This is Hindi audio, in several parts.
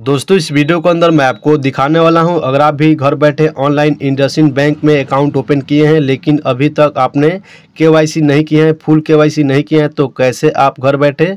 दोस्तों इस वीडियो के अंदर मैं आपको दिखाने वाला हूं अगर आप भी घर बैठे ऑनलाइन इंडसिन बैंक में अकाउंट ओपन किए हैं लेकिन अभी तक आपने केवाईसी नहीं किए हैं फुल केवाईसी नहीं किए हैं तो कैसे आप घर बैठे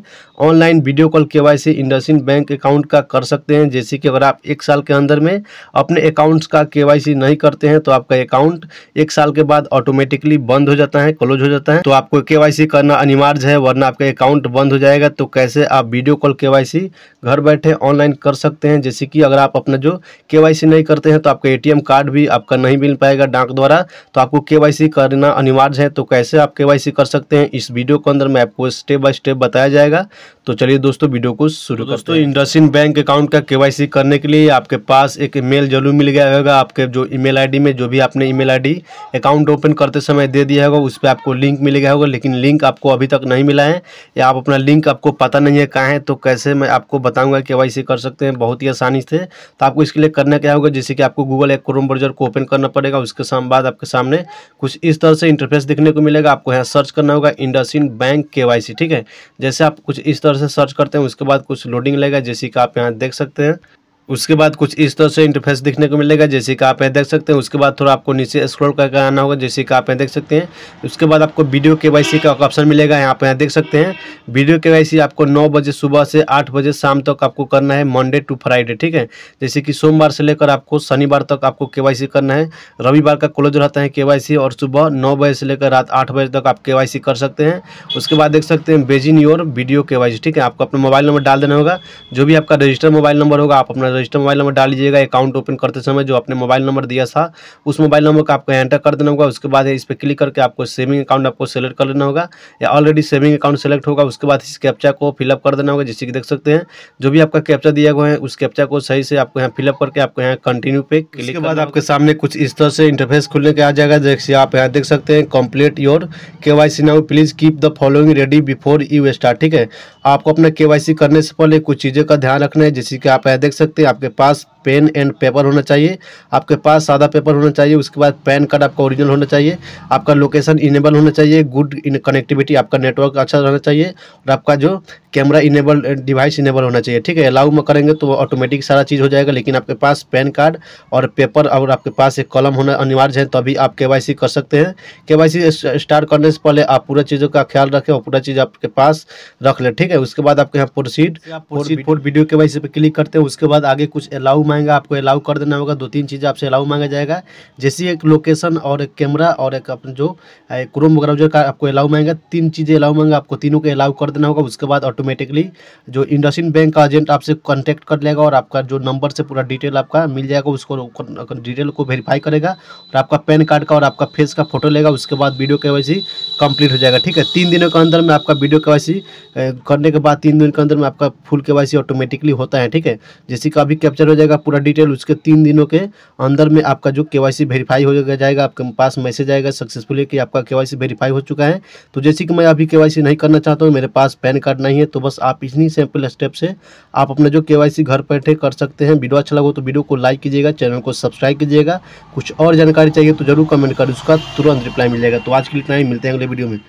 ऑनलाइन वीडियो कॉल केवाईसी वाई बैंक अकाउंट का कर सकते हैं जैसे कि अगर आप एक साल के अंदर में अपने अकाउंट्स का के नहीं करते हैं तो आपका अकाउंट एक साल के बाद ऑटोमेटिकली बंद हो जाता है क्लोज हो जाता है तो आपको के करना अनिवार्य है वरना आपका अकाउंट बंद हो जाएगा तो कैसे आप वीडियो कॉल के घर बैठे ऑनलाइन कर सकते हैं जैसे कि अगर आप अपना जो के नहीं करते हैं तो आपका ए कार्ड भी आपका नहीं मिल पाएगा डाक द्वारा तो आपको के करना अनिवार्य है तो कैसे आप के कर सकते हैं इस वीडियो के अंदर मैं आपको स्टेप बाय स्टेप बताया जाएगा तो चलिए दोस्तों वीडियो को शुरू हैं इंडसिन बैंक अकाउंट का के करने के लिए आपके पास एक ईमेल जरूर मिल गया होगा आपके जो ईमेल आईडी में जो भी आपने ईमेल आईडी अकाउंट ओपन करते समय दे दिया होगा उस पर आपको लिंक मिल गया होगा लेकिन लिंक आपको अभी तक नहीं मिला है या आप अपना लिंक आपको पता नहीं है कहाँ है तो कैसे मैं आपको बताऊंगा के कर सकते हैं हैं बहुत ही आसानी से तो आपको इसके लिए करना क्या होगा जैसे कि आपको गूगल एक क्रोम ब्राउजर को ओपन करना पड़ेगा उसके बाद आपके सामने कुछ इस तरह से इंटरफेस देखने को मिलेगा आपको यहाँ सर्च करना होगा इंडस बैंक के ठीक है जैसे आप कुछ इस तरह से सर्च करते हैं उसके बाद कुछ लोडिंग लेगा जैसे कि आप यहाँ देख सकते हैं उसके बाद कुछ इस तरह से इंटरफेस दिखने को मिलेगा जैसे कि आप यहाँ देख सकते हैं उसके बाद थोड़ा आपको नीचे स्क्रॉल करके आना होगा जैसे कि आप यहाँ देख सकते हैं उसके बाद आपको वीडियो के वाई का ऑप्शन मिलेगा यहाँ पर यहाँ देख सकते हैं वीडियो के वाई आपको नौ बजे सुबह से आठ बजे शाम तक आपको करना है मंडे टू फ्राइडे ठीक है जैसे कि सोमवार से लेकर आपको शनिवार तक आपको के करना है रविवार का क्लोज रहता है के और सुबह नौ बजे से लेकर रात आठ बजे तक आप के कर सकते हैं उसके बाद देख सकते हैं बेजिन योर वीडियो के ठीक है आपको अपना मोबाइल नंबर डाल देना होगा जो भी आपका रजिस्टर मोबाइल नंबर होगा आप अपना रजिस्टर मोबाइल नंबर डाल लीजिएगा अकाउंट ओपन करते समय जो आपने मोबाइल नंबर दिया था उस मोबाइल नंबर को आपको एंटर कर देना होगा उसके बाद इस पर क्लिक करके आपको सेविंग अकाउंट आपको सेलेक्ट कर लेना होगा या ऑलरेडी सेविंग अकाउंट सेलेक्ट होगा उसके बाद इस कैप्चा को फिलअप कर देना होगा जिससे कि देख सकते हैं जो भी आपका कैप्चा दिया हुआ है उस कैप्चा को सही से आपको यहाँ फिलअप करके आपको यहाँ कंटिन्यू पे क्लिक बाद आपके सामने कुछ इस तरह से इंटरफेस खुलने के आ जाएगा जैसे आप यहाँ देख सकते हैं complete your K Y C now please keep the following ready before you start ठीक है आपको अपना के सी करने से पहले कुछ चीज़ों का ध्यान रखना है जैसे कि आप यहाँ देख सकते हैं आपके पास पेन एंड पेपर होना चाहिए आपके पास सादा पेपर होना चाहिए उसके बाद पैन कार्ड आपका ओरिजिनल होना चाहिए आपका लोकेशन इनेबल होना चाहिए गुड इन कनेक्टिविटी आपका नेटवर्क अच्छा रहना चाहिए और आपका जो कैमरा इनेबल डिवाइस इनेबल होना चाहिए ठीक है अलाउ में करेंगे तो ऑटोमेटिक सारा चीज़ हो जाएगा लेकिन आपके पास पैन कार्ड और पेपर और आपके पास एक कलम होना अनिवार्य है तभी आप के कर सकते हैं के स्टार्ट करने से पहले आप पूरा चीज़ों का ख्याल रखें और पूरा चीज़ आपके पास रख लें ठीक है उसके बाद आपके यहाँ proceed proceed for video K Y पे क्लिक करते हैं उसके बाद आगे कुछ अलाउ में मांगेगा आपको अलाउ कर देना होगा दो तीन चीज़ आपसे अलाउ मांगा जाएगा जैसे एक लोकेशन और एक कैमरा और एक अपने जो क्रोम वगैरह जो आपको अलाउ मांगेगा तीन चीज़ें अलाउ मांगेगा आपको तीनों को अलाउ कर देना होगा उसके बाद ऑटोमेटिकली जो इंडसिन बैंक का एजेंट आपसे कॉन्टैक्ट कर लेगा और आपका जो नंबर से पूरा डिटेल आपका मिल जाएगा उसको डिटेल को वेरीफाई करेगा और आपका पैन कार्ड का और आपका फेस का फोटो लेगा उसके बाद वीडियो के कंप्लीट हो जाएगा ठीक है तीन दिनों के अंदर में आपका वीडियो के करने के बाद तीन दिन के अंदर में आपका फुल के ऑटोमेटिकली होता है ठीक है जैसे कि अभी कैप्चर हो जाएगा पूरा डिटेल उसके तीन दिनों के अंदर में आपका जो के वाई वेरीफाई हो जाएगा आपके पास मैसेज आएगा सक्सेसफुली कि आपका के वाई वेरीफाई हो चुका है तो जैसे कि मैं अभी के नहीं करना चाहता हूँ मेरे पास पैन कार्ड नहीं है तो बस आप इसी सिंपल स्टेप से आप अपना जो के घर बैठे कर सकते हैं वीडियो अच्छा लगा तो वीडियो को लाइक कीजिएगा चैनल को सब्सक्राइब कीजिएगा कुछ और जानकारी चाहिए तो जरूर कमेंट कर उसका तुरंत रिप्लाई मिल जाएगा तो आज के लिए इतना ही मिलते हैं अगले वीडियो में